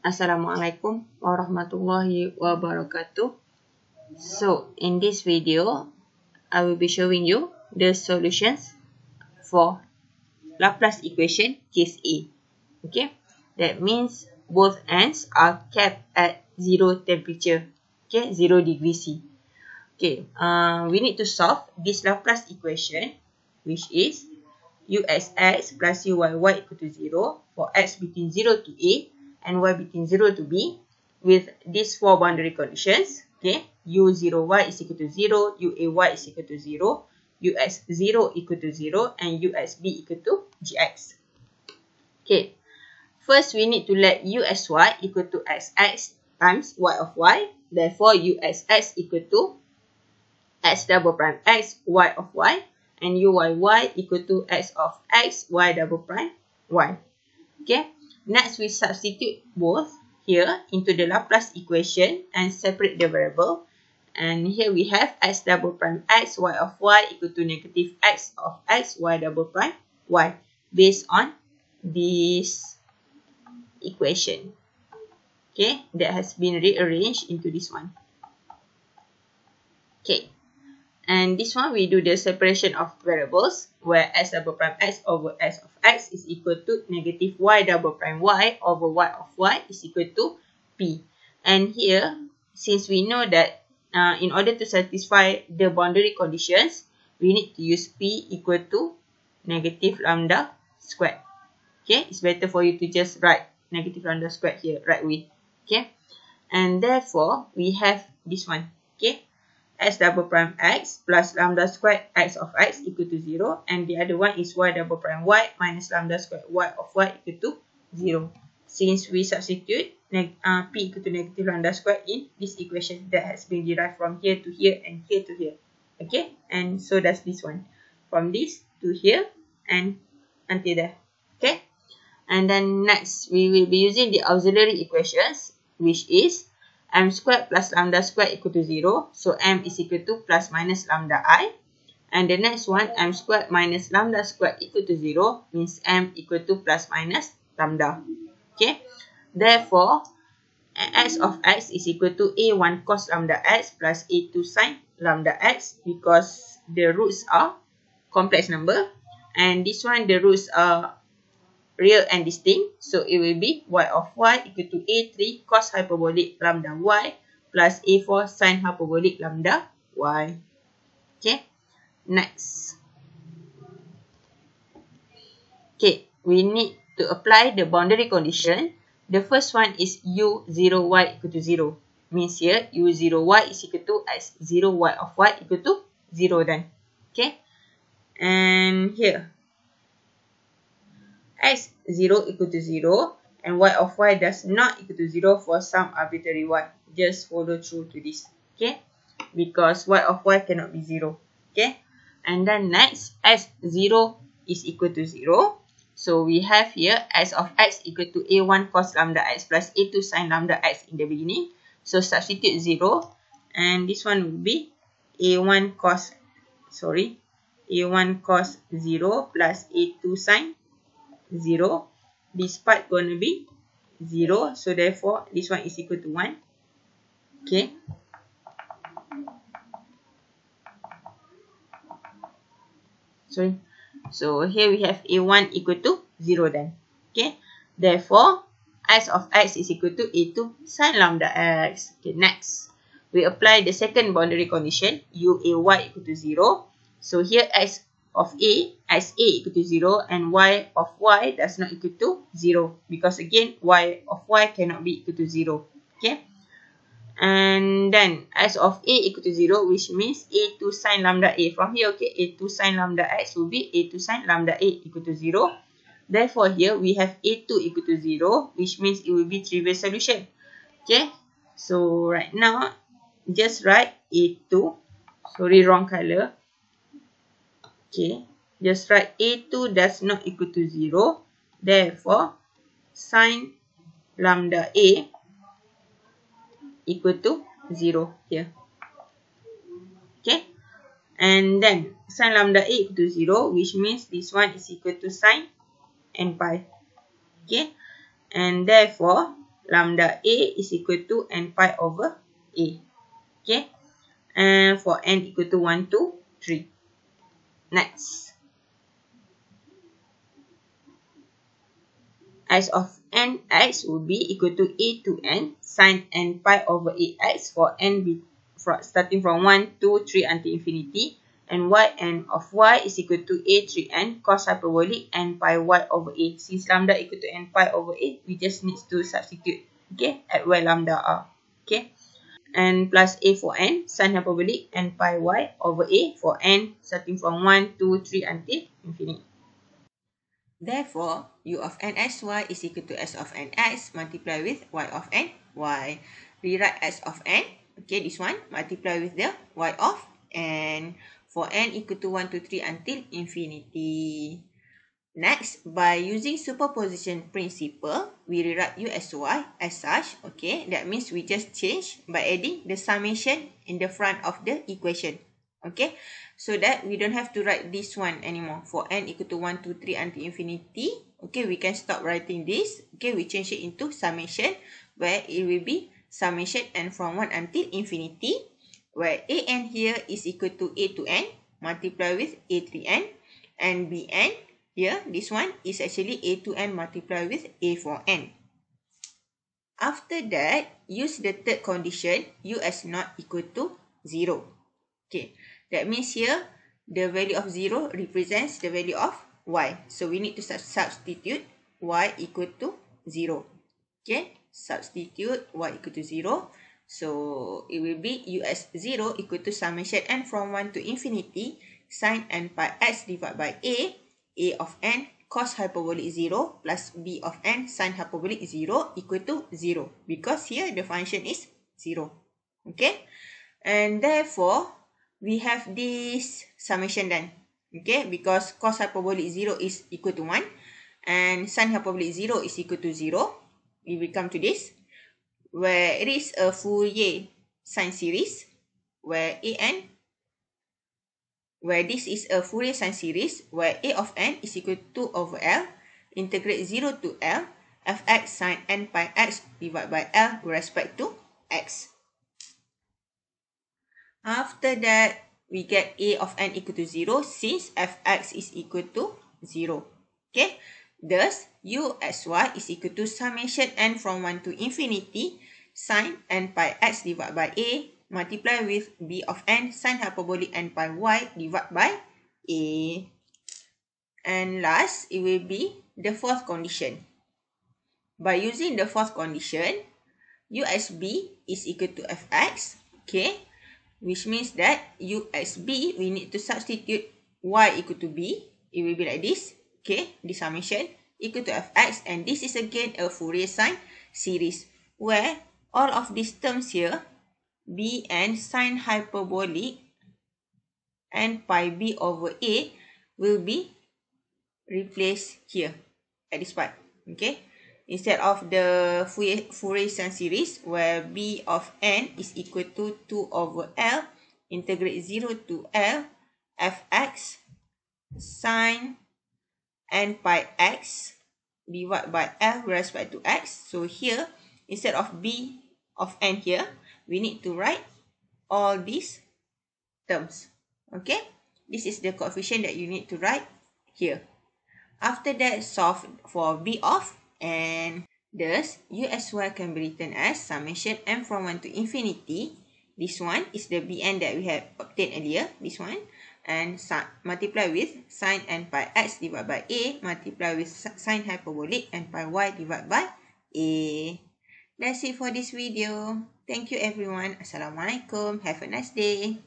Assalamualaikum warahmatullahi wabarakatuh. So, in this video, I will be showing you the solutions for Laplace equation case A. Okay, that means both ends are kept at zero temperature. Okay, zero degree C. Okay, uh, we need to solve this Laplace equation, which is u x x plus u y y equal to zero for x between zero to a. and y between 0 to b with these four boundary conditions. Okay, u0y is equal to 0, uay is equal to 0, us0 equal to 0, and usb equal to gx. Okay, first we need to let usy equal to s x times y of y. Therefore, usx equal to x double prime x, y of y, and uyy equal to x of x, y double prime y. Okay, Next, we substitute both here into the Laplace equation and separate the variable. And here we have x double prime x, y of y equal to negative x of x, y double prime y based on this equation. Okay, that has been rearranged into this one. Okay. And this one, we do the separation of variables, where s double prime x over s of x is equal to negative y double prime y over y of y is equal to p. And here, since we know that uh, in order to satisfy the boundary conditions, we need to use p equal to negative lambda squared. Okay, it's better for you to just write negative lambda squared here right away. Okay, and therefore, we have this one. Okay, x double prime x plus lambda squared x of x equal to 0 and the other one is y double prime y minus lambda squared y of y equal to 0. Since we substitute uh, p equal to negative lambda squared in this equation that has been derived from here to here and here to here. Okay, and so does this one. From this to here and until there. Okay, and then next we will be using the auxiliary equations which is m squared plus lambda squared equal to 0. So m is equal to plus minus lambda i. And the next one, m squared minus lambda squared equal to 0 means m equal to plus minus lambda. Okay. Therefore, x of x is equal to a1 cos lambda x plus a2 sin lambda x because the roots are complex number. And this one, the roots are real and distinct. So it will be y of y equal to a3 cos hyperbolic lambda y plus a4 sin hyperbolic lambda y. Okay, next. Okay, we need to apply the boundary condition. The first one is u0 y equal to 0. Means here u0 y is equal to x0 y of y equal to 0 then. Okay, and here x 0 equal to 0 and y of y does not equal to 0 for some arbitrary y. Just follow through to this. Okay? Because y of y cannot be 0. Okay? And then next, x 0 is equal to 0. So we have here x of x equal to a1 cos lambda x plus a2 sin lambda x in the beginning. So substitute 0 and this one will be a1 cos, sorry, a1 cos 0 plus a2 sin 0. 0. This part going to be 0. So, therefore, this one is equal to 1. Okay. Sorry. So, here we have A1 equal to 0 then. Okay. Therefore, S of X is equal to A2 sin lambda X. Okay, next. We apply the second boundary condition. UAY equal to 0. So, here X of A as A equal to 0 and Y of Y does not equal to 0 because again Y of Y cannot be equal to 0. Okay. And then S of A equal to 0 which means A2 sine lambda A. From here, okay, A2 sine lambda X will be A2 sine lambda A equal to 0. Therefore, here we have A2 equal to 0 which means it will be trivial solution. Okay. So, right now, just write A2. Sorry, wrong color. Okay, just write A2 does not equal to 0. Therefore, sine lambda A equal to 0 here. Okay, and then sine lambda A equal to 0, which means this one is equal to sine n pi. Okay, and therefore, lambda A is equal to n pi over A. Okay, and for n equal to 1, 2, 3 next x of n x will be equal to a to n sine n pi over a x for n be from starting from 1 2 3 until infinity and y n of y is equal to a 3 n cos hyperbolic n pi y over a since lambda equal to n pi over a we just need to substitute okay at where lambda r okay n plus a for n sine hyperbolic n pi y over a for n starting from 1, 2, 3 until infinity. Therefore, u of n x y is equal to s of n x multiply with y of n y. Rewrite s of n, okay, this one, multiply with the y of n for n equal to 1, 2, 3 until infinity. Next, by using superposition principle, we rewrite u as y as such. Okay, that means we just change by adding the summation in the front of the equation. Okay, so that we don't have to write this one anymore. For n equal to 1, 2, 3 until infinity, okay, we can stop writing this. Okay, we change it into summation where it will be summation n from 1 until infinity where a n here is equal to a to n multiplied with a 3 n and b n here this one is actually a to n multiply with a for n after that use the third condition u is not equal to 0 okay that means here the value of 0 represents the value of y so we need to substitute y equal to 0 okay substitute y equal to 0 so it will be u as 0 equal to summation n from 1 to infinity sin n pi x divided by a A of n cos hyperbolic 0 plus B of n sin hyperbolic 0 equal to 0. Because here the function is 0. Okay. And therefore, we have this summation then. Okay. Because cos hyperbolic 0 is equal to 1. And sin hyperbolic 0 is equal to 0. We will come to this. Where it is a Fourier sine series. Where A n where this is a Fourier sine series where a of n is equal to 2 over l integrate 0 to l fx sine n pi x divided by l with respect to x. After that, we get a of n equal to 0 since fx is equal to 0. Okay, thus uxy is equal to summation n from 1 to infinity sine n pi x divided by a multiply with b of n sin hyperbolic n pi y divided by a. And last, it will be the fourth condition. By using the fourth condition, B is equal to f x, okay? Which means that B we need to substitute y equal to b. It will be like this, okay? This summation equal to f x, And this is again a Fourier sine series where all of these terms here B and sine hyperbolic and pi B over A will be replaced here at this part. Okay. Instead of the Fourier sine series where B of N is equal to 2 over L integrate 0 to L fx sine n pi x divided by L respect to x. So here instead of B of N here we need to write all these terms. Okay, this is the coefficient that you need to write here. After that, solve for b of and thus u as well can be written as summation m from 1 to infinity. This one is the bn that we have obtained earlier. This one and multiply with sine n pi x divided by a multiply with sine hyperbolic n pi y divided by a. That's it for this video. Thank you everyone. Assalamualaikum. Have a nice day.